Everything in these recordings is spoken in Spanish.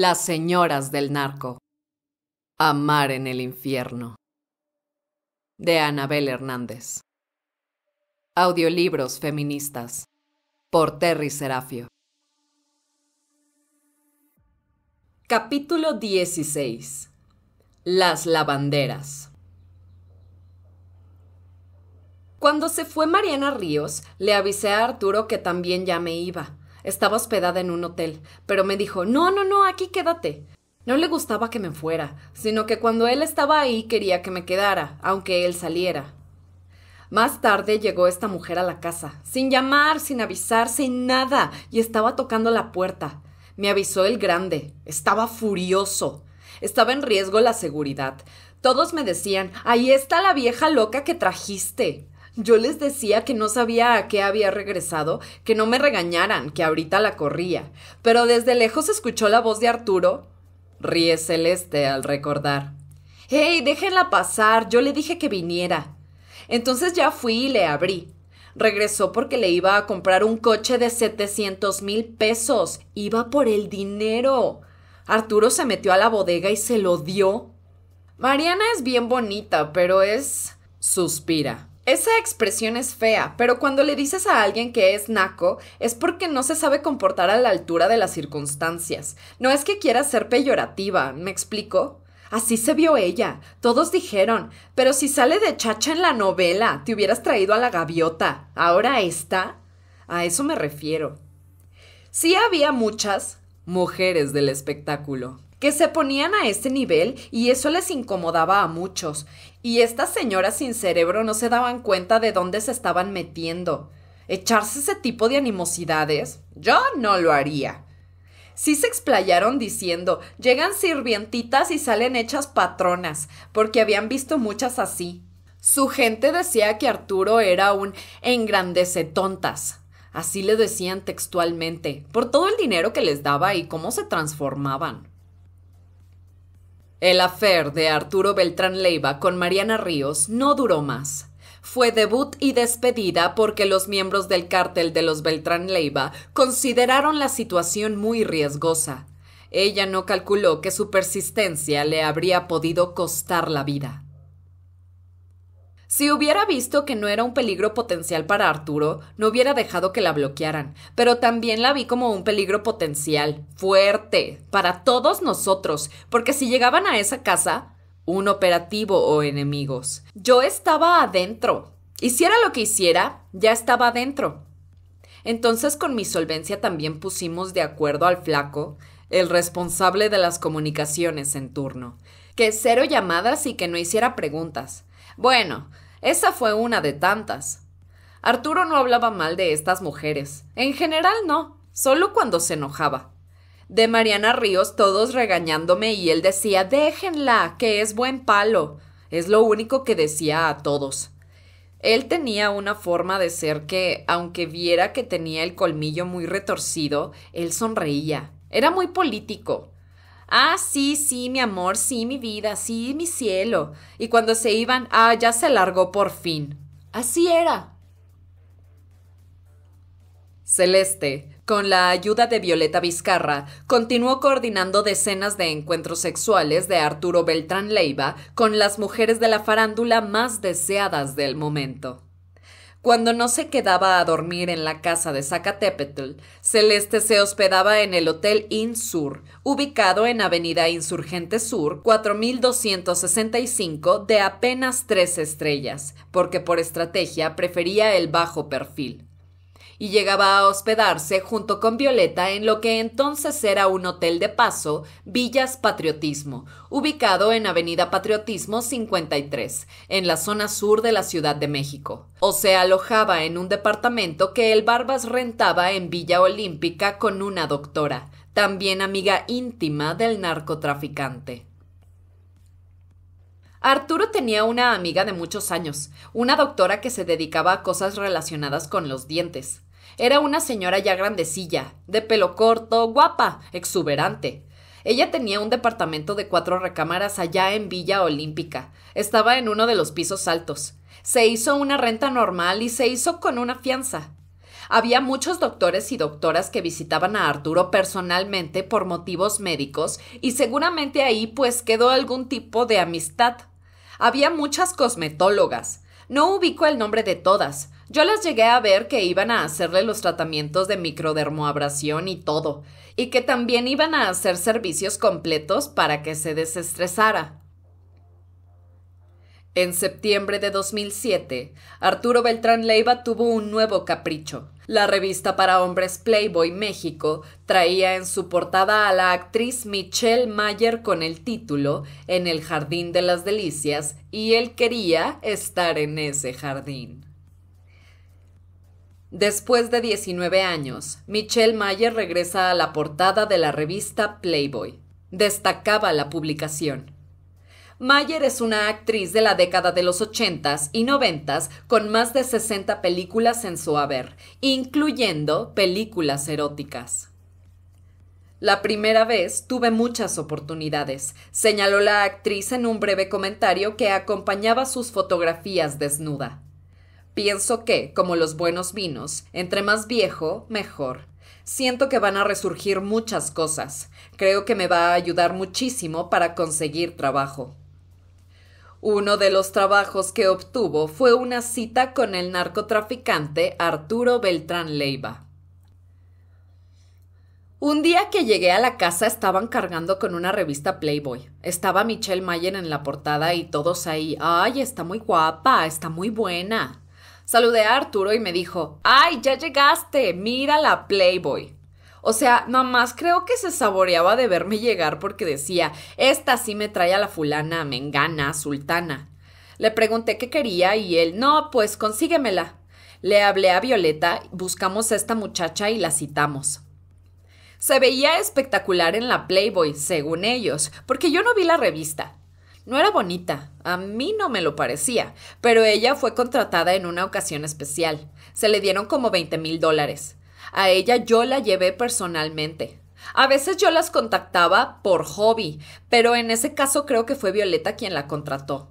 Las señoras del narco. Amar en el infierno. De Anabel Hernández. Audiolibros feministas. Por Terry Serafio. Capítulo 16. Las lavanderas. Cuando se fue Mariana Ríos, le avisé a Arturo que también ya me iba. Estaba hospedada en un hotel, pero me dijo, no, no, no, aquí quédate. No le gustaba que me fuera, sino que cuando él estaba ahí quería que me quedara, aunque él saliera. Más tarde llegó esta mujer a la casa, sin llamar, sin avisar, sin nada, y estaba tocando la puerta. Me avisó el grande. Estaba furioso. Estaba en riesgo la seguridad. Todos me decían, ahí está la vieja loca que trajiste. Yo les decía que no sabía a qué había regresado, que no me regañaran, que ahorita la corría. Pero desde lejos escuchó la voz de Arturo. Ríe Celeste al recordar. ¡Hey, déjenla pasar! Yo le dije que viniera. Entonces ya fui y le abrí. Regresó porque le iba a comprar un coche de 700 mil pesos. Iba por el dinero. Arturo se metió a la bodega y se lo dio. Mariana es bien bonita, pero es. suspira. Esa expresión es fea, pero cuando le dices a alguien que es naco es porque no se sabe comportar a la altura de las circunstancias. No es que quiera ser peyorativa, ¿me explico? Así se vio ella. Todos dijeron, pero si sale de chacha en la novela, te hubieras traído a la gaviota. Ahora está. A eso me refiero. Sí había muchas mujeres del espectáculo que se ponían a este nivel y eso les incomodaba a muchos. Y estas señoras sin cerebro no se daban cuenta de dónde se estaban metiendo. Echarse ese tipo de animosidades, yo no lo haría. Sí se explayaron diciendo, llegan sirvientitas y salen hechas patronas, porque habían visto muchas así. Su gente decía que Arturo era un engrandece tontas. Así le decían textualmente, por todo el dinero que les daba y cómo se transformaban. El affair de Arturo Beltrán Leiva con Mariana Ríos no duró más. Fue debut y despedida porque los miembros del cártel de los Beltrán Leiva consideraron la situación muy riesgosa. Ella no calculó que su persistencia le habría podido costar la vida. Si hubiera visto que no era un peligro potencial para Arturo, no hubiera dejado que la bloquearan, pero también la vi como un peligro potencial, fuerte, para todos nosotros, porque si llegaban a esa casa, un operativo o enemigos. Yo estaba adentro. Hiciera lo que hiciera, ya estaba adentro. Entonces con mi solvencia también pusimos de acuerdo al flaco, el responsable de las comunicaciones en turno, que cero llamadas y que no hiciera preguntas bueno, esa fue una de tantas. Arturo no hablaba mal de estas mujeres. En general no, solo cuando se enojaba. De Mariana Ríos todos regañándome y él decía, déjenla, que es buen palo. Es lo único que decía a todos. Él tenía una forma de ser que, aunque viera que tenía el colmillo muy retorcido, él sonreía. Era muy político. Ah, sí, sí, mi amor, sí, mi vida, sí, mi cielo. Y cuando se iban, ah, ya se largó por fin. Así era. Celeste, con la ayuda de Violeta Vizcarra, continuó coordinando decenas de encuentros sexuales de Arturo Beltrán Leiva con las mujeres de la farándula más deseadas del momento. Cuando no se quedaba a dormir en la casa de Zacatepetl, Celeste se hospedaba en el Hotel Insur, ubicado en Avenida Insurgente Sur, 4265, de apenas tres estrellas, porque por estrategia prefería el bajo perfil y llegaba a hospedarse junto con Violeta en lo que entonces era un hotel de paso, Villas Patriotismo, ubicado en Avenida Patriotismo 53, en la zona sur de la Ciudad de México, o se alojaba en un departamento que el Barbas rentaba en Villa Olímpica con una doctora, también amiga íntima del narcotraficante. Arturo tenía una amiga de muchos años, una doctora que se dedicaba a cosas relacionadas con los dientes. Era una señora ya grandecilla, de pelo corto, guapa, exuberante. Ella tenía un departamento de cuatro recámaras allá en Villa Olímpica. Estaba en uno de los pisos altos. Se hizo una renta normal y se hizo con una fianza. Había muchos doctores y doctoras que visitaban a Arturo personalmente por motivos médicos y seguramente ahí pues quedó algún tipo de amistad. Había muchas cosmetólogas. No ubico el nombre de todas, yo las llegué a ver que iban a hacerle los tratamientos de microdermoabrasión y todo, y que también iban a hacer servicios completos para que se desestresara. En septiembre de 2007, Arturo Beltrán Leiva tuvo un nuevo capricho. La revista para hombres Playboy México traía en su portada a la actriz Michelle Mayer con el título En el Jardín de las Delicias y él quería estar en ese jardín. Después de 19 años, Michelle Mayer regresa a la portada de la revista Playboy. Destacaba la publicación. Mayer es una actriz de la década de los 80s y 90s con más de 60 películas en su haber, incluyendo películas eróticas. La primera vez tuve muchas oportunidades, señaló la actriz en un breve comentario que acompañaba sus fotografías desnuda. Pienso que, como los buenos vinos, entre más viejo, mejor. Siento que van a resurgir muchas cosas. Creo que me va a ayudar muchísimo para conseguir trabajo. Uno de los trabajos que obtuvo fue una cita con el narcotraficante Arturo Beltrán Leiva. Un día que llegué a la casa estaban cargando con una revista Playboy. Estaba Michelle Mayer en la portada y todos ahí. ¡Ay, está muy guapa! ¡Está muy buena! Saludé a Arturo y me dijo, ¡ay, ya llegaste! ¡Mira la Playboy! O sea, nomás creo que se saboreaba de verme llegar porque decía, esta sí me trae a la fulana, mengana, sultana. Le pregunté qué quería y él, no, pues consíguemela. Le hablé a Violeta, buscamos a esta muchacha y la citamos. Se veía espectacular en la Playboy, según ellos, porque yo no vi la revista. No era bonita, a mí no me lo parecía, pero ella fue contratada en una ocasión especial. Se le dieron como 20 mil dólares. A ella yo la llevé personalmente. A veces yo las contactaba por hobby, pero en ese caso creo que fue Violeta quien la contrató.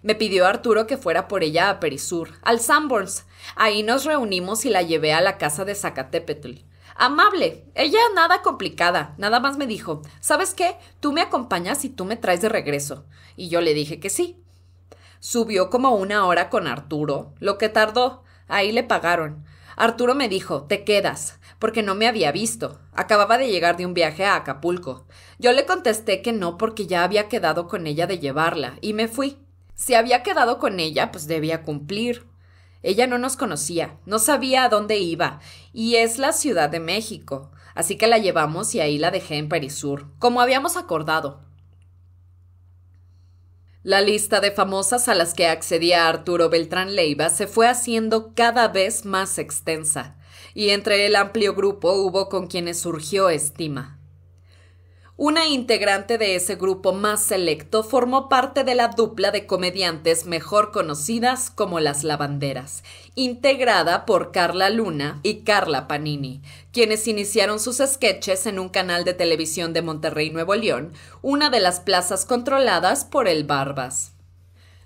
Me pidió Arturo que fuera por ella a Perisur, al Sanborns. Ahí nos reunimos y la llevé a la casa de Zacatepetl. Amable, ella nada complicada, nada más me dijo, ¿sabes qué? Tú me acompañas y tú me traes de regreso. Y yo le dije que sí. Subió como una hora con Arturo, lo que tardó. Ahí le pagaron. Arturo me dijo, te quedas, porque no me había visto. Acababa de llegar de un viaje a Acapulco. Yo le contesté que no porque ya había quedado con ella de llevarla, y me fui. Si había quedado con ella, pues debía cumplir. Ella no nos conocía, no sabía a dónde iba, y es la Ciudad de México. Así que la llevamos y ahí la dejé en Perisur, como habíamos acordado. La lista de famosas a las que accedía Arturo Beltrán Leiva se fue haciendo cada vez más extensa, y entre el amplio grupo hubo con quienes surgió estima. Una integrante de ese grupo más selecto formó parte de la dupla de comediantes mejor conocidas como las lavanderas, integrada por Carla Luna y Carla Panini, quienes iniciaron sus sketches en un canal de televisión de Monterrey Nuevo León, una de las plazas controladas por el Barbas.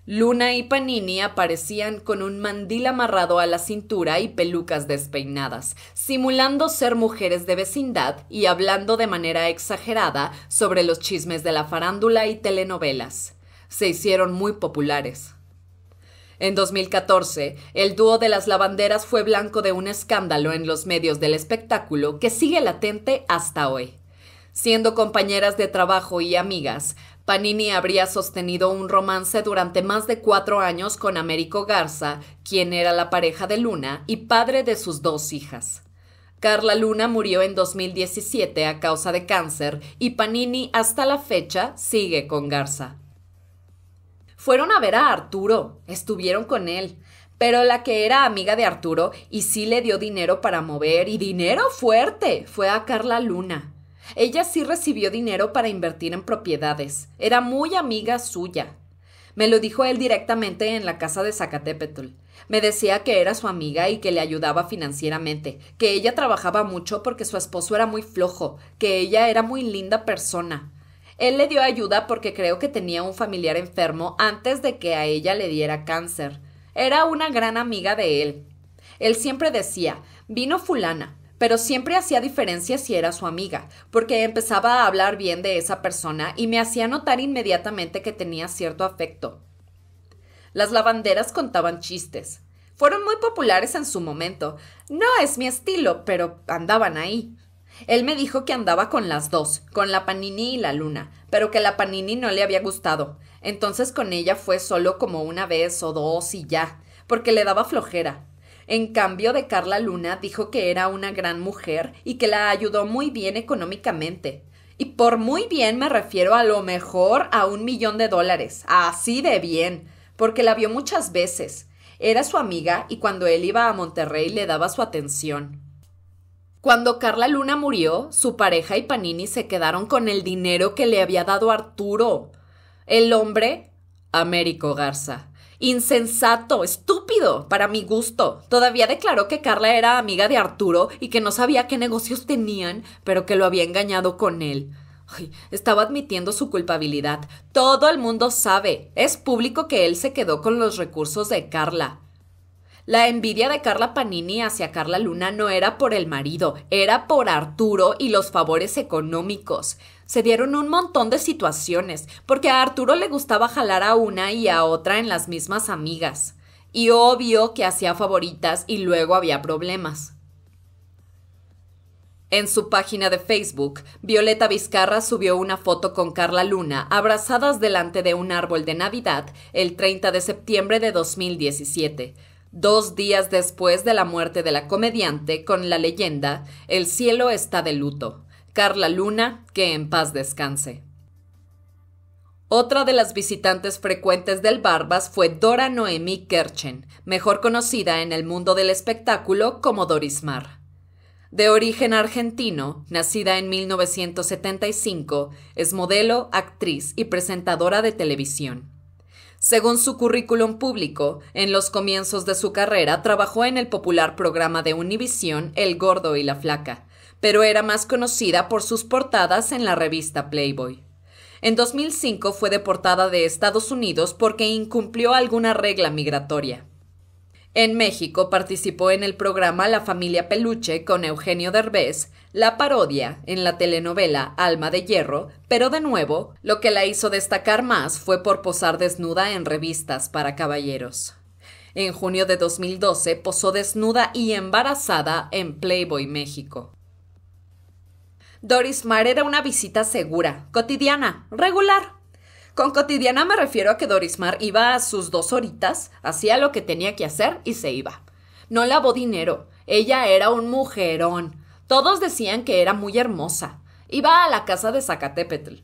Luna y Panini aparecían con un mandil amarrado a la cintura y pelucas despeinadas, simulando ser mujeres de vecindad y hablando de manera exagerada sobre los chismes de la farándula y telenovelas. Se hicieron muy populares. En 2014, el dúo de las lavanderas fue blanco de un escándalo en los medios del espectáculo que sigue latente hasta hoy. Siendo compañeras de trabajo y amigas, Panini habría sostenido un romance durante más de cuatro años con Américo Garza, quien era la pareja de Luna y padre de sus dos hijas. Carla Luna murió en 2017 a causa de cáncer y Panini hasta la fecha sigue con Garza. Fueron a ver a Arturo, estuvieron con él, pero la que era amiga de Arturo y sí le dio dinero para mover y dinero fuerte fue a Carla Luna. Ella sí recibió dinero para invertir en propiedades. Era muy amiga suya. Me lo dijo él directamente en la casa de Zacatepetl. Me decía que era su amiga y que le ayudaba financieramente, que ella trabajaba mucho porque su esposo era muy flojo, que ella era muy linda persona. Él le dio ayuda porque creo que tenía un familiar enfermo antes de que a ella le diera cáncer. Era una gran amiga de él. Él siempre decía, vino fulana, pero siempre hacía diferencia si era su amiga, porque empezaba a hablar bien de esa persona y me hacía notar inmediatamente que tenía cierto afecto. Las lavanderas contaban chistes. Fueron muy populares en su momento. No es mi estilo, pero andaban ahí. Él me dijo que andaba con las dos, con la Panini y la Luna, pero que la Panini no le había gustado. Entonces con ella fue solo como una vez o dos y ya, porque le daba flojera. En cambio, de Carla Luna dijo que era una gran mujer y que la ayudó muy bien económicamente. Y por muy bien me refiero a lo mejor a un millón de dólares, así de bien, porque la vio muchas veces. Era su amiga y cuando él iba a Monterrey le daba su atención. Cuando Carla Luna murió, su pareja y Panini se quedaron con el dinero que le había dado Arturo. El hombre, Américo Garza, insensato, estúpido, para mi gusto. Todavía declaró que Carla era amiga de Arturo y que no sabía qué negocios tenían, pero que lo había engañado con él. estaba admitiendo su culpabilidad. Todo el mundo sabe. Es público que él se quedó con los recursos de Carla. La envidia de Carla Panini hacia Carla Luna no era por el marido, era por Arturo y los favores económicos. Se dieron un montón de situaciones, porque a Arturo le gustaba jalar a una y a otra en las mismas amigas. Y obvio que hacía favoritas y luego había problemas. En su página de Facebook, Violeta Vizcarra subió una foto con Carla Luna abrazadas delante de un árbol de Navidad el 30 de septiembre de 2017, dos días después de la muerte de la comediante con la leyenda El cielo está de luto Carla Luna, que en paz descanse. Otra de las visitantes frecuentes del Barbas fue Dora Noemí Kerchen, mejor conocida en el mundo del espectáculo como Doris Mar. De origen argentino, nacida en 1975, es modelo, actriz y presentadora de televisión. Según su currículum público, en los comienzos de su carrera trabajó en el popular programa de Univisión El Gordo y la Flaca, pero era más conocida por sus portadas en la revista Playboy. En 2005 fue deportada de Estados Unidos porque incumplió alguna regla migratoria. En México participó en el programa La familia Peluche con Eugenio Derbez, la parodia en la telenovela Alma de Hierro, pero de nuevo, lo que la hizo destacar más fue por posar desnuda en revistas para caballeros. En junio de 2012 posó desnuda y embarazada en Playboy México. Doris Mar era una visita segura, cotidiana, regular. Con cotidiana me refiero a que Doris Mar iba a sus dos horitas, hacía lo que tenía que hacer y se iba. No lavó dinero, ella era un mujerón. Todos decían que era muy hermosa. Iba a la casa de Zacatepetl.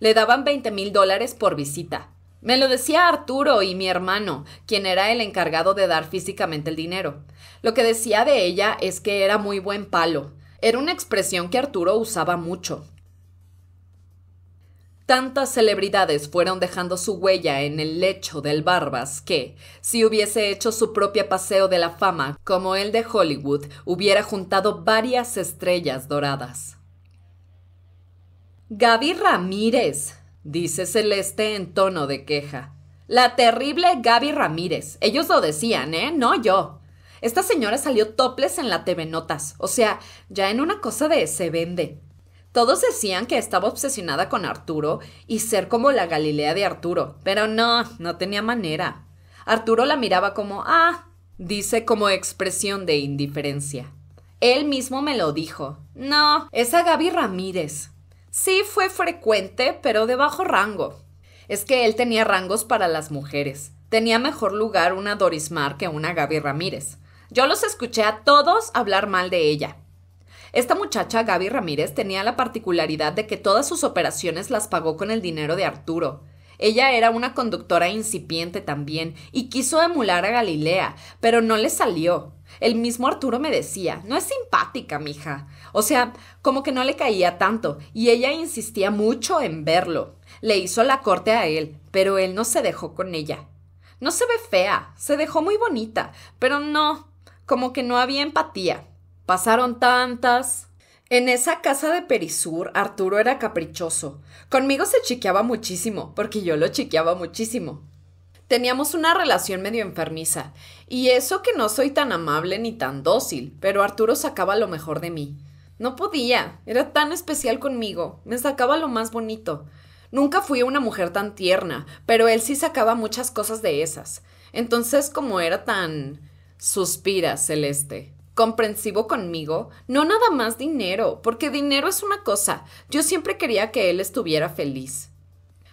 Le daban 20 mil dólares por visita. Me lo decía Arturo y mi hermano, quien era el encargado de dar físicamente el dinero. Lo que decía de ella es que era muy buen palo, era una expresión que Arturo usaba mucho. Tantas celebridades fueron dejando su huella en el lecho del Barbas que, si hubiese hecho su propio paseo de la fama como el de Hollywood, hubiera juntado varias estrellas doradas. Gaby Ramírez, dice Celeste en tono de queja. La terrible Gaby Ramírez. Ellos lo decían, ¿eh? No yo. Esta señora salió toples en la TV Notas, o sea, ya en una cosa de ese vende. Todos decían que estaba obsesionada con Arturo y ser como la Galilea de Arturo, pero no, no tenía manera. Arturo la miraba como, ah, dice como expresión de indiferencia. Él mismo me lo dijo. No, esa Gaby Ramírez. Sí fue frecuente, pero de bajo rango. Es que él tenía rangos para las mujeres. Tenía mejor lugar una Doris Mar que una Gaby Ramírez. Yo los escuché a todos hablar mal de ella. Esta muchacha, Gaby Ramírez, tenía la particularidad de que todas sus operaciones las pagó con el dinero de Arturo. Ella era una conductora incipiente también y quiso emular a Galilea, pero no le salió. El mismo Arturo me decía, no es simpática, mija. O sea, como que no le caía tanto, y ella insistía mucho en verlo. Le hizo la corte a él, pero él no se dejó con ella. No se ve fea, se dejó muy bonita, pero no, como que no había empatía. Pasaron tantas. En esa casa de Perisur, Arturo era caprichoso. Conmigo se chiqueaba muchísimo, porque yo lo chiqueaba muchísimo. Teníamos una relación medio enfermiza, y eso que no soy tan amable ni tan dócil, pero Arturo sacaba lo mejor de mí. No podía, era tan especial conmigo, me sacaba lo más bonito. Nunca fui a una mujer tan tierna, pero él sí sacaba muchas cosas de esas. Entonces, como era tan Suspira Celeste. Comprensivo conmigo, no nada más dinero, porque dinero es una cosa. Yo siempre quería que él estuviera feliz.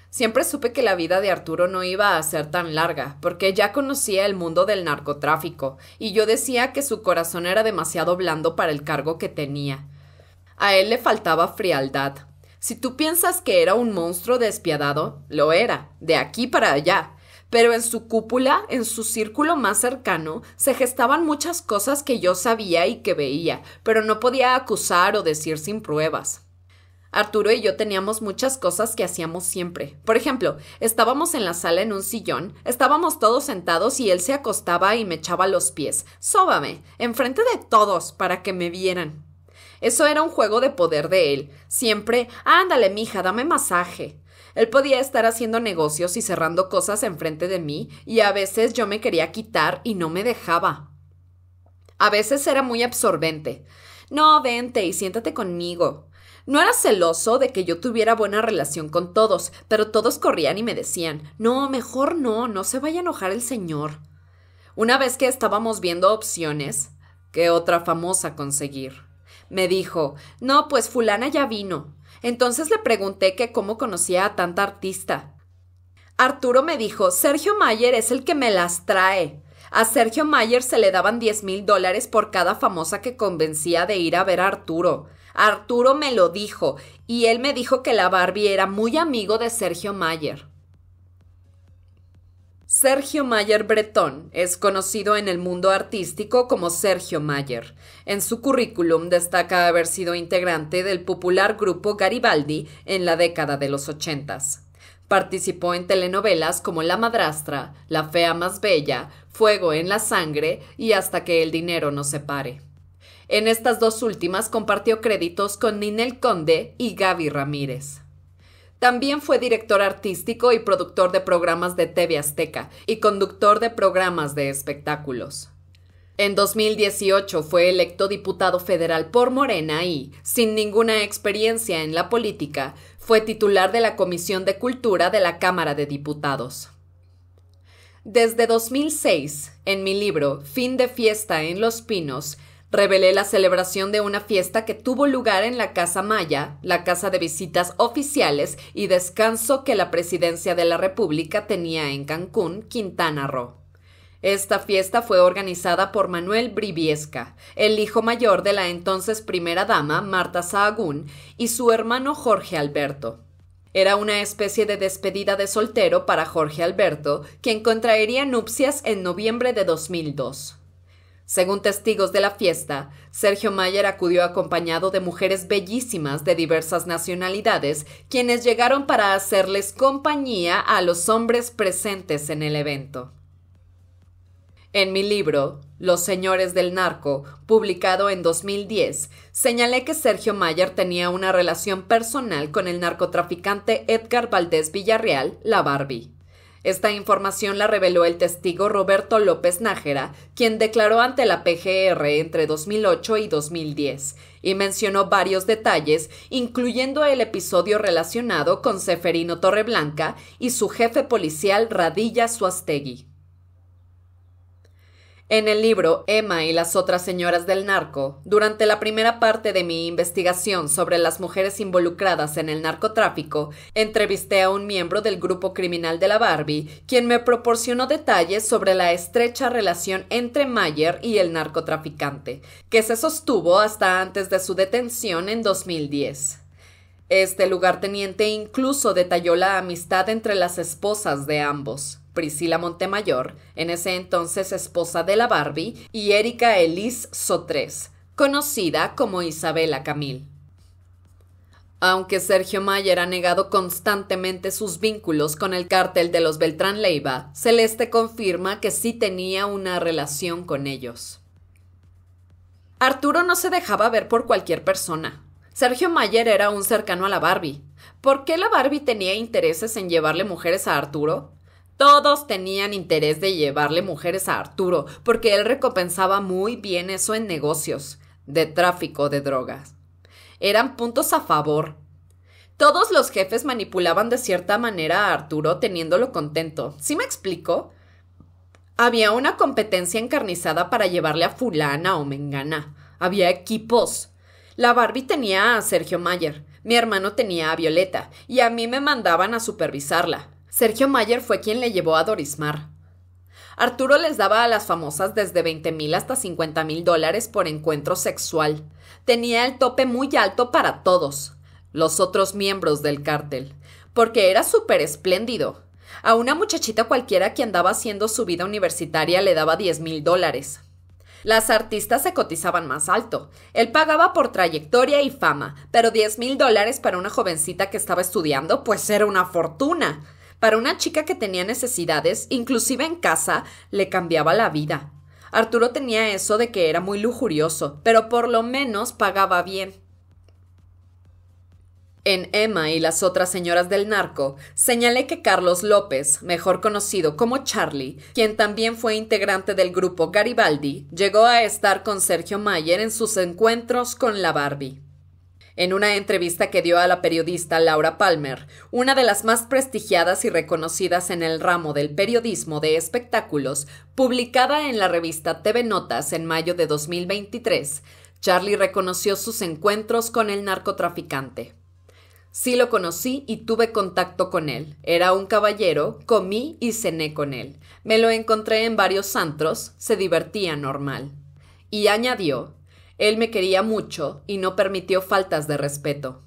Siempre supe que la vida de Arturo no iba a ser tan larga, porque ya conocía el mundo del narcotráfico, y yo decía que su corazón era demasiado blando para el cargo que tenía. A él le faltaba frialdad. Si tú piensas que era un monstruo despiadado, lo era, de aquí para allá, pero en su cúpula, en su círculo más cercano, se gestaban muchas cosas que yo sabía y que veía, pero no podía acusar o decir sin pruebas. Arturo y yo teníamos muchas cosas que hacíamos siempre. Por ejemplo, estábamos en la sala en un sillón, estábamos todos sentados y él se acostaba y me echaba los pies. Sóbame, enfrente de todos, para que me vieran. Eso era un juego de poder de él. Siempre, ándale, mija, dame masaje. Él podía estar haciendo negocios y cerrando cosas enfrente de mí, y a veces yo me quería quitar y no me dejaba. A veces era muy absorbente. No, vente y siéntate conmigo. No era celoso de que yo tuviera buena relación con todos, pero todos corrían y me decían, no, mejor no, no se vaya a enojar el señor. Una vez que estábamos viendo opciones, ¿qué otra famosa conseguir? Me dijo, no, pues fulana ya vino. Entonces le pregunté que cómo conocía a tanta artista. Arturo me dijo, Sergio Mayer es el que me las trae. A Sergio Mayer se le daban 10 mil dólares por cada famosa que convencía de ir a ver a Arturo. Arturo me lo dijo y él me dijo que la Barbie era muy amigo de Sergio Mayer. Sergio Mayer Bretón es conocido en el mundo artístico como Sergio Mayer. En su currículum destaca haber sido integrante del popular grupo Garibaldi en la década de los ochentas. Participó en telenovelas como La Madrastra, La Fea Más Bella, Fuego en la Sangre y Hasta que el Dinero nos separe. En estas dos últimas compartió créditos con Ninel Conde y Gaby Ramírez. También fue director artístico y productor de programas de TV Azteca y conductor de programas de espectáculos. En 2018 fue electo diputado federal por Morena y, sin ninguna experiencia en la política, fue titular de la Comisión de Cultura de la Cámara de Diputados. Desde 2006, en mi libro Fin de Fiesta en Los Pinos, revelé la celebración de una fiesta que tuvo lugar en la Casa Maya, la casa de visitas oficiales y descanso que la Presidencia de la República tenía en Cancún, Quintana Roo. Esta fiesta fue organizada por Manuel Briviesca, el hijo mayor de la entonces primera dama, Marta Sahagún, y su hermano Jorge Alberto. Era una especie de despedida de soltero para Jorge Alberto, quien contraería nupcias en noviembre de 2002. Según testigos de la fiesta, Sergio Mayer acudió acompañado de mujeres bellísimas de diversas nacionalidades, quienes llegaron para hacerles compañía a los hombres presentes en el evento. En mi libro, Los Señores del Narco, publicado en 2010, señalé que Sergio Mayer tenía una relación personal con el narcotraficante Edgar Valdés Villarreal, la Barbie. Esta información la reveló el testigo Roberto López Nájera, quien declaró ante la PGR entre 2008 y 2010, y mencionó varios detalles, incluyendo el episodio relacionado con Seferino Torreblanca y su jefe policial Radilla Suastegui. En el libro Emma y las otras señoras del narco, durante la primera parte de mi investigación sobre las mujeres involucradas en el narcotráfico, entrevisté a un miembro del grupo criminal de la Barbie, quien me proporcionó detalles sobre la estrecha relación entre Mayer y el narcotraficante, que se sostuvo hasta antes de su detención en 2010. Este lugarteniente incluso detalló la amistad entre las esposas de ambos. Priscila Montemayor, en ese entonces esposa de la Barbie, y Erika Elise Sotres, conocida como Isabela Camil. Aunque Sergio Mayer ha negado constantemente sus vínculos con el cártel de los Beltrán Leiva, Celeste confirma que sí tenía una relación con ellos. Arturo no se dejaba ver por cualquier persona. Sergio Mayer era un cercano a la Barbie. ¿Por qué la Barbie tenía intereses en llevarle mujeres a Arturo? Todos tenían interés de llevarle mujeres a Arturo, porque él recompensaba muy bien eso en negocios, de tráfico de drogas. Eran puntos a favor. Todos los jefes manipulaban de cierta manera a Arturo teniéndolo contento. ¿Sí me explico? Había una competencia encarnizada para llevarle a fulana o mengana. Había equipos. La Barbie tenía a Sergio Mayer, mi hermano tenía a Violeta, y a mí me mandaban a supervisarla. Sergio Mayer fue quien le llevó a Dorismar. Arturo les daba a las famosas desde $20,000 mil hasta 50 mil dólares por encuentro sexual. Tenía el tope muy alto para todos, los otros miembros del cártel, porque era súper espléndido. A una muchachita cualquiera que andaba haciendo su vida universitaria le daba 10 mil dólares. Las artistas se cotizaban más alto. Él pagaba por trayectoria y fama, pero 10 mil dólares para una jovencita que estaba estudiando, pues era una fortuna. Para una chica que tenía necesidades, inclusive en casa, le cambiaba la vida. Arturo tenía eso de que era muy lujurioso, pero por lo menos pagaba bien. En Emma y las otras señoras del narco, señalé que Carlos López, mejor conocido como Charlie, quien también fue integrante del grupo Garibaldi, llegó a estar con Sergio Mayer en sus encuentros con la Barbie en una entrevista que dio a la periodista Laura Palmer, una de las más prestigiadas y reconocidas en el ramo del periodismo de espectáculos, publicada en la revista TV Notas en mayo de 2023, Charlie reconoció sus encuentros con el narcotraficante. Sí lo conocí y tuve contacto con él. Era un caballero, comí y cené con él. Me lo encontré en varios antros, se divertía normal. Y añadió, él me quería mucho y no permitió faltas de respeto.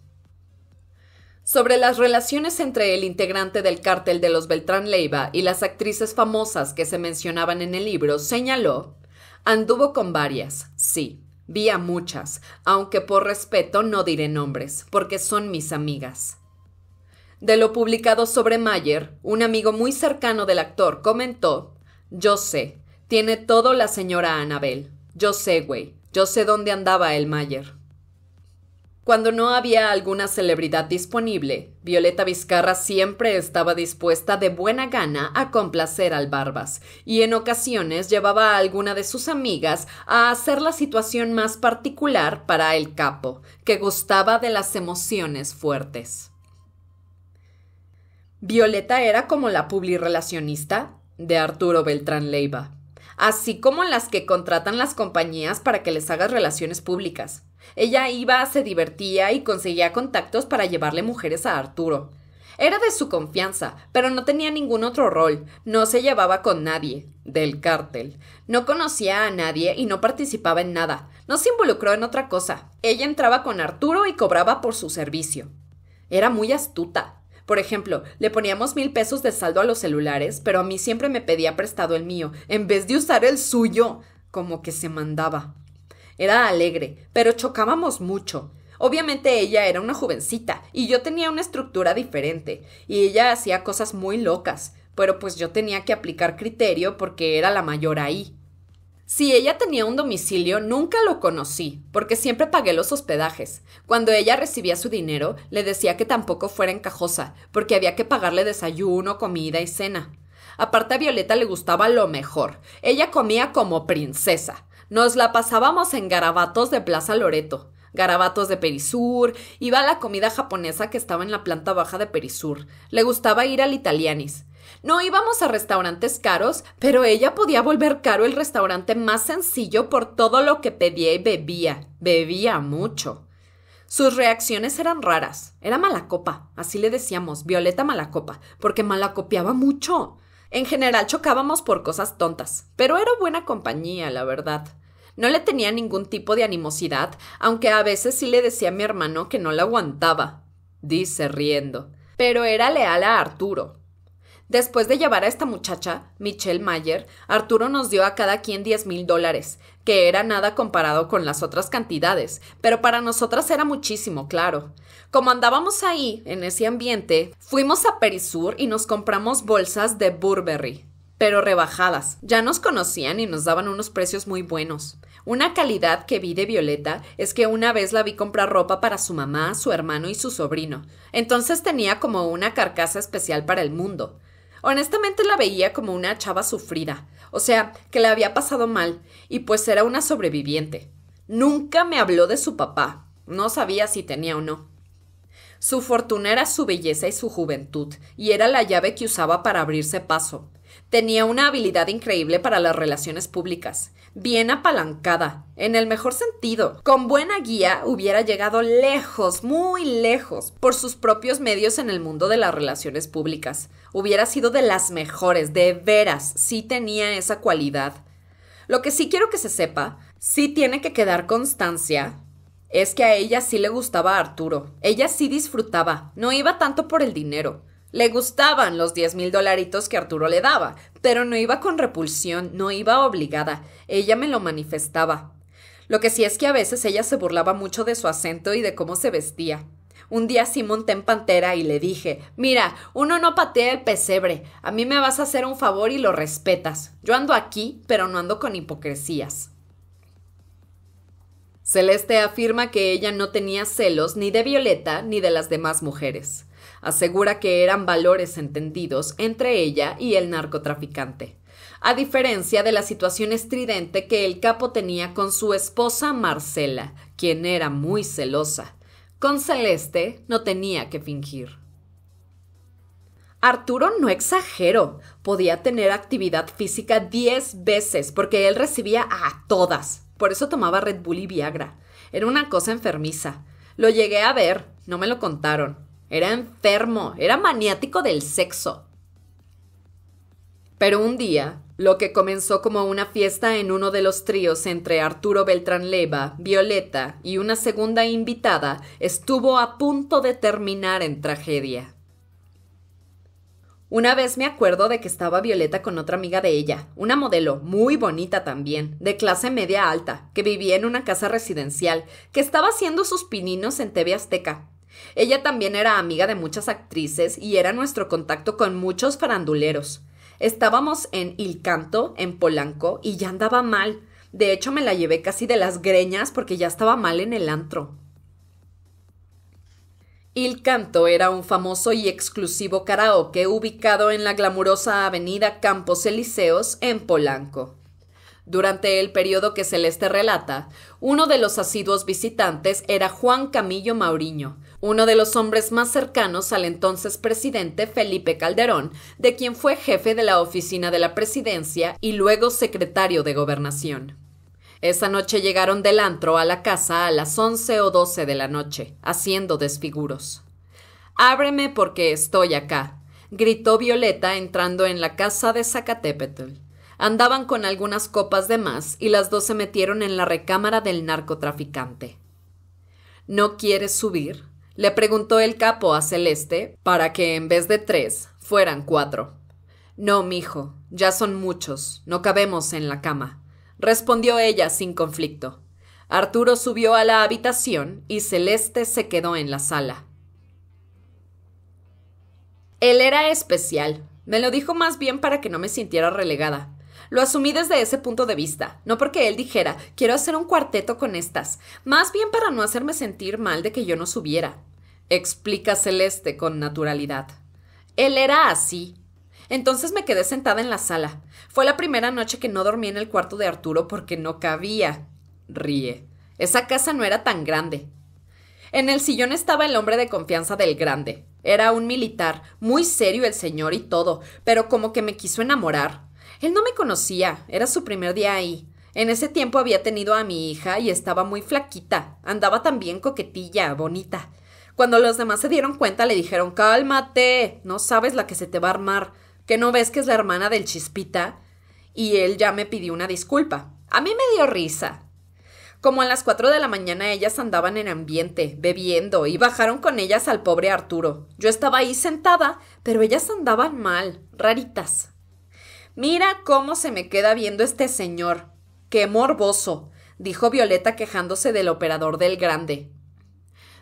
Sobre las relaciones entre el integrante del cártel de los Beltrán Leiva y las actrices famosas que se mencionaban en el libro, señaló, anduvo con varias, sí, vi a muchas, aunque por respeto no diré nombres, porque son mis amigas. De lo publicado sobre Mayer, un amigo muy cercano del actor comentó, yo sé, tiene todo la señora Anabel, yo sé, güey, yo sé dónde andaba el Mayer. Cuando no había alguna celebridad disponible, Violeta Vizcarra siempre estaba dispuesta de buena gana a complacer al Barbas, y en ocasiones llevaba a alguna de sus amigas a hacer la situación más particular para el capo, que gustaba de las emociones fuertes. Violeta era como la publirelacionista de Arturo Beltrán Leiva así como las que contratan las compañías para que les hagas relaciones públicas. Ella iba, se divertía y conseguía contactos para llevarle mujeres a Arturo. Era de su confianza, pero no tenía ningún otro rol, no se llevaba con nadie, del cártel, no conocía a nadie y no participaba en nada, no se involucró en otra cosa. Ella entraba con Arturo y cobraba por su servicio. Era muy astuta, por ejemplo, le poníamos mil pesos de saldo a los celulares, pero a mí siempre me pedía prestado el mío, en vez de usar el suyo, como que se mandaba. Era alegre, pero chocábamos mucho. Obviamente ella era una jovencita y yo tenía una estructura diferente, y ella hacía cosas muy locas, pero pues yo tenía que aplicar criterio porque era la mayor ahí. Si ella tenía un domicilio, nunca lo conocí, porque siempre pagué los hospedajes. Cuando ella recibía su dinero, le decía que tampoco fuera encajosa, porque había que pagarle desayuno, comida y cena. Aparte a Violeta le gustaba lo mejor. Ella comía como princesa. Nos la pasábamos en garabatos de Plaza Loreto, garabatos de Perisur, iba la comida japonesa que estaba en la planta baja de Perisur. Le gustaba ir al Italianis. No íbamos a restaurantes caros, pero ella podía volver caro el restaurante más sencillo por todo lo que pedía y bebía. Bebía mucho. Sus reacciones eran raras. Era mala copa, así le decíamos, Violeta Malacopa, porque malacopiaba mucho. En general chocábamos por cosas tontas, pero era buena compañía, la verdad. No le tenía ningún tipo de animosidad, aunque a veces sí le decía a mi hermano que no la aguantaba, dice riendo. Pero era leal a Arturo, Después de llevar a esta muchacha, Michelle Mayer, Arturo nos dio a cada quien 10 mil dólares, que era nada comparado con las otras cantidades, pero para nosotras era muchísimo, claro. Como andábamos ahí, en ese ambiente, fuimos a Perisur y nos compramos bolsas de Burberry, pero rebajadas. Ya nos conocían y nos daban unos precios muy buenos. Una calidad que vi de Violeta es que una vez la vi comprar ropa para su mamá, su hermano y su sobrino. Entonces tenía como una carcasa especial para el mundo. Honestamente la veía como una chava sufrida, o sea, que la había pasado mal, y pues era una sobreviviente. Nunca me habló de su papá, no sabía si tenía o no. Su fortuna era su belleza y su juventud, y era la llave que usaba para abrirse paso. Tenía una habilidad increíble para las relaciones públicas, bien apalancada, en el mejor sentido. Con buena guía hubiera llegado lejos, muy lejos, por sus propios medios en el mundo de las relaciones públicas hubiera sido de las mejores, de veras, sí tenía esa cualidad. Lo que sí quiero que se sepa, sí tiene que quedar constancia, es que a ella sí le gustaba Arturo, ella sí disfrutaba, no iba tanto por el dinero. Le gustaban los 10 mil dolaritos que Arturo le daba, pero no iba con repulsión, no iba obligada, ella me lo manifestaba. Lo que sí es que a veces ella se burlaba mucho de su acento y de cómo se vestía. Un día Simón te en y le dije, mira, uno no patea el pesebre, a mí me vas a hacer un favor y lo respetas. Yo ando aquí, pero no ando con hipocresías. Celeste afirma que ella no tenía celos ni de Violeta ni de las demás mujeres. Asegura que eran valores entendidos entre ella y el narcotraficante a diferencia de la situación estridente que el capo tenía con su esposa Marcela, quien era muy celosa. Con Celeste no tenía que fingir. Arturo no exagero, podía tener actividad física 10 veces porque él recibía a todas. Por eso tomaba Red Bull y Viagra. Era una cosa enfermiza. Lo llegué a ver, no me lo contaron. Era enfermo, era maniático del sexo. Pero un día, lo que comenzó como una fiesta en uno de los tríos entre Arturo Beltrán Leva, Violeta y una segunda invitada, estuvo a punto de terminar en tragedia. Una vez me acuerdo de que estaba Violeta con otra amiga de ella, una modelo muy bonita también, de clase media alta, que vivía en una casa residencial, que estaba haciendo sus pininos en TV Azteca. Ella también era amiga de muchas actrices y era nuestro contacto con muchos faranduleros. Estábamos en Il Canto, en Polanco, y ya andaba mal. De hecho, me la llevé casi de las greñas porque ya estaba mal en el antro. Il Canto era un famoso y exclusivo karaoke ubicado en la glamurosa avenida Campos Eliseos, en Polanco. Durante el periodo que Celeste relata, uno de los asiduos visitantes era Juan Camillo Mauriño, uno de los hombres más cercanos al entonces presidente Felipe Calderón, de quien fue jefe de la oficina de la presidencia y luego secretario de gobernación. Esa noche llegaron del antro a la casa a las once o doce de la noche, haciendo desfiguros. Ábreme porque estoy acá, gritó Violeta entrando en la casa de Zacatepetl. Andaban con algunas copas de más y las dos se metieron en la recámara del narcotraficante. ¿No quieres subir? Le preguntó el capo a Celeste para que en vez de tres fueran cuatro. No, mijo, ya son muchos, no cabemos en la cama, respondió ella sin conflicto. Arturo subió a la habitación y Celeste se quedó en la sala. Él era especial, me lo dijo más bien para que no me sintiera relegada. Lo asumí desde ese punto de vista, no porque él dijera, quiero hacer un cuarteto con estas, más bien para no hacerme sentir mal de que yo no subiera. Explica Celeste con naturalidad. Él era así. Entonces me quedé sentada en la sala. Fue la primera noche que no dormí en el cuarto de Arturo porque no cabía. Ríe. Esa casa no era tan grande. En el sillón estaba el hombre de confianza del grande. Era un militar, muy serio el señor y todo, pero como que me quiso enamorar. Él no me conocía, era su primer día ahí. En ese tiempo había tenido a mi hija y estaba muy flaquita, andaba también coquetilla, bonita. Cuando los demás se dieron cuenta le dijeron Cálmate, no sabes la que se te va a armar, que no ves que es la hermana del chispita. Y él ya me pidió una disculpa. A mí me dio risa. Como a las cuatro de la mañana ellas andaban en ambiente, bebiendo, y bajaron con ellas al pobre Arturo. Yo estaba ahí sentada, pero ellas andaban mal, raritas. Mira cómo se me queda viendo este señor. Qué morboso, dijo Violeta quejándose del operador del grande.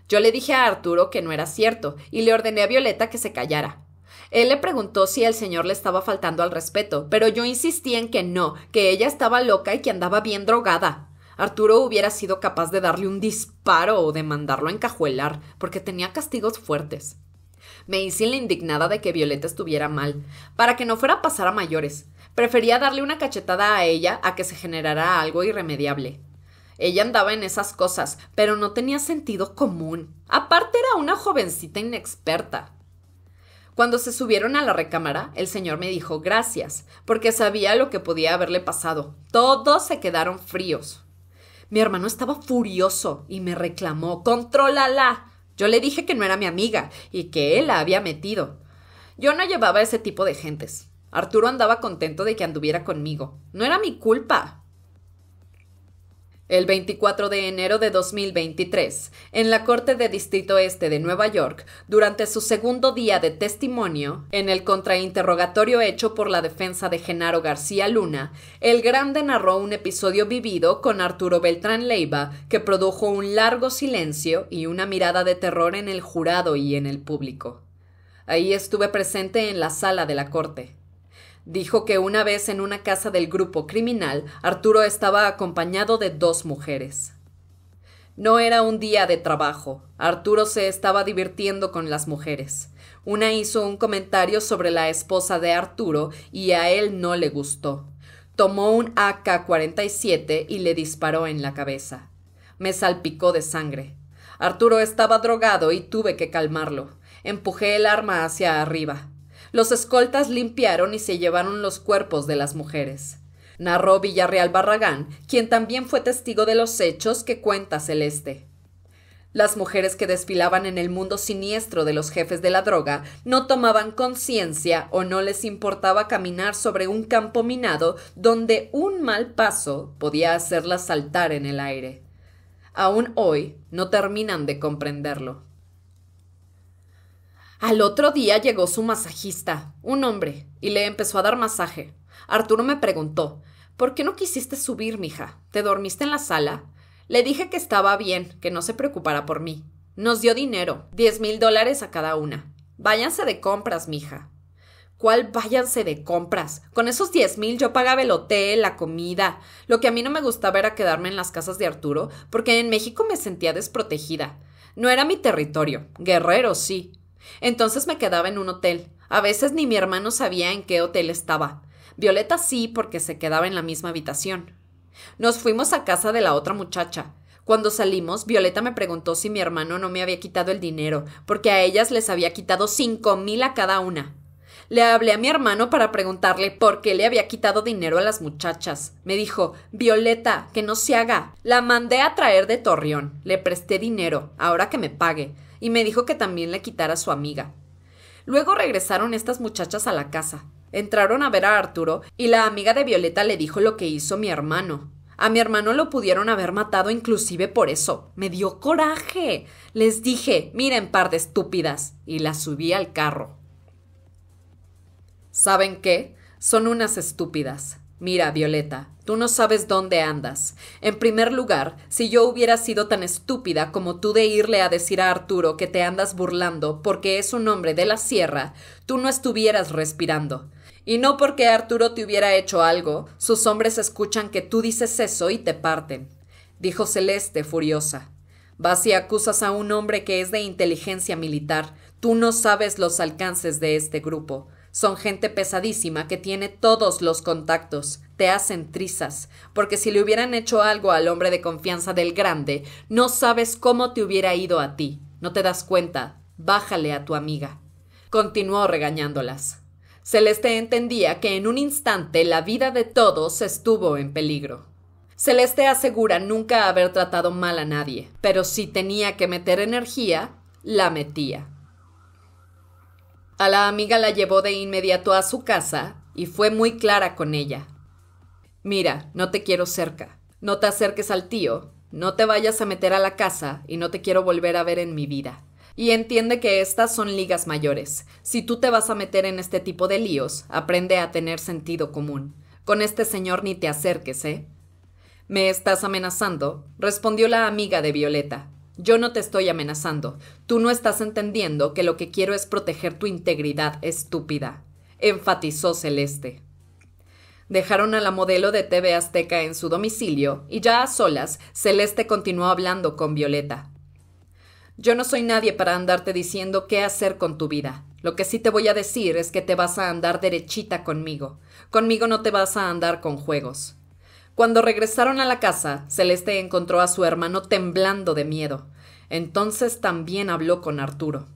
Yo le dije a Arturo que no era cierto, y le ordené a Violeta que se callara. Él le preguntó si el señor le estaba faltando al respeto, pero yo insistí en que no, que ella estaba loca y que andaba bien drogada. Arturo hubiera sido capaz de darle un disparo o de mandarlo a encajuelar, porque tenía castigos fuertes. Me hice la indignada de que Violeta estuviera mal, para que no fuera a pasar a mayores. Prefería darle una cachetada a ella a que se generara algo irremediable. Ella andaba en esas cosas, pero no tenía sentido común. Aparte era una jovencita inexperta. Cuando se subieron a la recámara, el señor me dijo gracias, porque sabía lo que podía haberle pasado. Todos se quedaron fríos. Mi hermano estaba furioso y me reclamó, contrólala. Yo le dije que no era mi amiga y que él la había metido. Yo no llevaba ese tipo de gentes. Arturo andaba contento de que anduviera conmigo. No era mi culpa el 24 de enero de 2023, en la Corte de Distrito Este de Nueva York, durante su segundo día de testimonio, en el contrainterrogatorio hecho por la defensa de Genaro García Luna, el Grande narró un episodio vivido con Arturo Beltrán Leiva que produjo un largo silencio y una mirada de terror en el jurado y en el público. Ahí estuve presente en la sala de la Corte. Dijo que una vez en una casa del grupo criminal, Arturo estaba acompañado de dos mujeres. No era un día de trabajo. Arturo se estaba divirtiendo con las mujeres. Una hizo un comentario sobre la esposa de Arturo y a él no le gustó. Tomó un AK-47 y le disparó en la cabeza. Me salpicó de sangre. Arturo estaba drogado y tuve que calmarlo. Empujé el arma hacia arriba. Los escoltas limpiaron y se llevaron los cuerpos de las mujeres. Narró Villarreal Barragán, quien también fue testigo de los hechos que cuenta Celeste. Las mujeres que desfilaban en el mundo siniestro de los jefes de la droga no tomaban conciencia o no les importaba caminar sobre un campo minado donde un mal paso podía hacerlas saltar en el aire. Aún hoy no terminan de comprenderlo. Al otro día llegó su masajista, un hombre, y le empezó a dar masaje. Arturo me preguntó, ¿por qué no quisiste subir, mija? ¿Te dormiste en la sala? Le dije que estaba bien, que no se preocupara por mí. Nos dio dinero, diez mil dólares a cada una. Váyanse de compras, mija. ¿Cuál váyanse de compras? Con esos diez mil yo pagaba el hotel, la comida. Lo que a mí no me gustaba era quedarme en las casas de Arturo, porque en México me sentía desprotegida. No era mi territorio. Guerrero, sí, entonces me quedaba en un hotel. A veces ni mi hermano sabía en qué hotel estaba. Violeta sí, porque se quedaba en la misma habitación. Nos fuimos a casa de la otra muchacha. Cuando salimos, Violeta me preguntó si mi hermano no me había quitado el dinero, porque a ellas les había quitado cinco mil a cada una. Le hablé a mi hermano para preguntarle por qué le había quitado dinero a las muchachas. Me dijo, Violeta, que no se haga. La mandé a traer de Torreón. Le presté dinero, ahora que me pague y me dijo que también le quitara a su amiga. Luego regresaron estas muchachas a la casa. Entraron a ver a Arturo y la amiga de Violeta le dijo lo que hizo mi hermano. A mi hermano lo pudieron haber matado inclusive por eso. Me dio coraje. Les dije, miren par de estúpidas. Y las subí al carro. ¿Saben qué? Son unas estúpidas. Mira, Violeta, Tú no sabes dónde andas. En primer lugar, si yo hubiera sido tan estúpida como tú de irle a decir a Arturo que te andas burlando porque es un hombre de la sierra, tú no estuvieras respirando. Y no porque Arturo te hubiera hecho algo, sus hombres escuchan que tú dices eso y te parten. Dijo Celeste, furiosa. Vas y acusas a un hombre que es de inteligencia militar. Tú no sabes los alcances de este grupo. Son gente pesadísima que tiene todos los contactos te hacen trizas, porque si le hubieran hecho algo al hombre de confianza del grande, no sabes cómo te hubiera ido a ti, no te das cuenta, bájale a tu amiga. Continuó regañándolas. Celeste entendía que en un instante la vida de todos estuvo en peligro. Celeste asegura nunca haber tratado mal a nadie, pero si tenía que meter energía, la metía. A la amiga la llevó de inmediato a su casa y fue muy clara con ella. Mira, no te quiero cerca. No te acerques al tío, no te vayas a meter a la casa y no te quiero volver a ver en mi vida. Y entiende que estas son ligas mayores. Si tú te vas a meter en este tipo de líos, aprende a tener sentido común. Con este señor ni te acerques, ¿eh? ¿Me estás amenazando? respondió la amiga de Violeta. Yo no te estoy amenazando. Tú no estás entendiendo que lo que quiero es proteger tu integridad, estúpida. enfatizó Celeste. Dejaron a la modelo de TV Azteca en su domicilio y ya a solas, Celeste continuó hablando con Violeta. Yo no soy nadie para andarte diciendo qué hacer con tu vida. Lo que sí te voy a decir es que te vas a andar derechita conmigo. Conmigo no te vas a andar con juegos. Cuando regresaron a la casa, Celeste encontró a su hermano temblando de miedo. Entonces también habló con Arturo.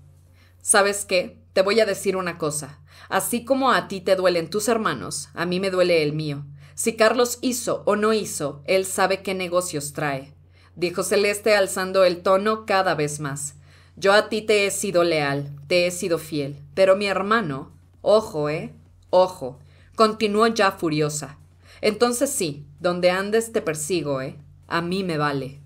¿Sabes qué? Te voy a decir una cosa. Así como a ti te duelen tus hermanos, a mí me duele el mío. Si Carlos hizo o no hizo, él sabe qué negocios trae, dijo Celeste alzando el tono cada vez más. Yo a ti te he sido leal, te he sido fiel, pero mi hermano, ojo, ¿eh? Ojo, continuó ya furiosa. Entonces sí, donde andes te persigo, ¿eh? A mí me vale.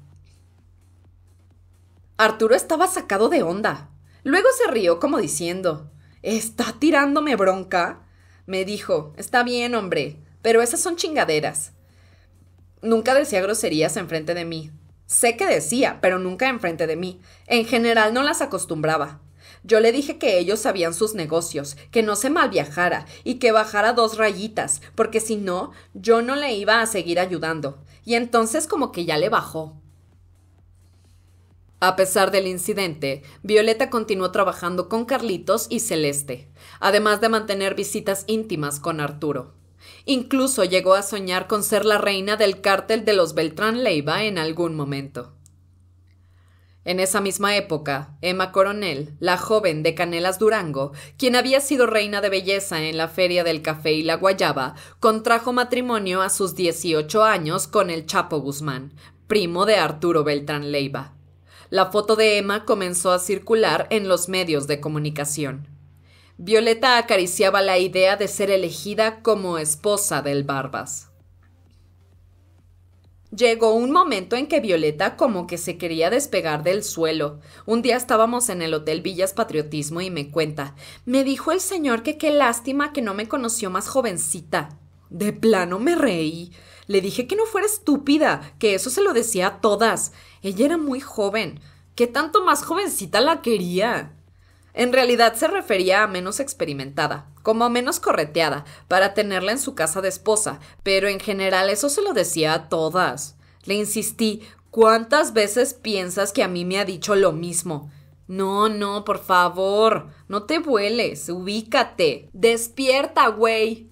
Arturo estaba sacado de onda. Luego se rió como diciendo, está tirándome bronca, me dijo, está bien, hombre, pero esas son chingaderas. Nunca decía groserías enfrente de mí. Sé que decía, pero nunca enfrente de mí. En general no las acostumbraba. Yo le dije que ellos sabían sus negocios, que no se mal viajara y que bajara dos rayitas, porque si no, yo no le iba a seguir ayudando. Y entonces como que ya le bajó. A pesar del incidente, Violeta continuó trabajando con Carlitos y Celeste, además de mantener visitas íntimas con Arturo. Incluso llegó a soñar con ser la reina del cártel de los Beltrán Leiva en algún momento. En esa misma época, Emma Coronel, la joven de Canelas Durango, quien había sido reina de belleza en la Feria del Café y la Guayaba, contrajo matrimonio a sus 18 años con el Chapo Guzmán, primo de Arturo Beltrán Leiva la foto de Emma comenzó a circular en los medios de comunicación. Violeta acariciaba la idea de ser elegida como esposa del Barbas. Llegó un momento en que Violeta como que se quería despegar del suelo. Un día estábamos en el Hotel Villas Patriotismo y me cuenta, me dijo el señor que qué lástima que no me conoció más jovencita. De plano me reí. Le dije que no fuera estúpida, que eso se lo decía a todas. Ella era muy joven. ¿Qué tanto más jovencita la quería? En realidad se refería a menos experimentada, como a menos correteada, para tenerla en su casa de esposa, pero en general eso se lo decía a todas. Le insistí, ¿cuántas veces piensas que a mí me ha dicho lo mismo? No, no, por favor, no te vueles, ubícate. Despierta, güey.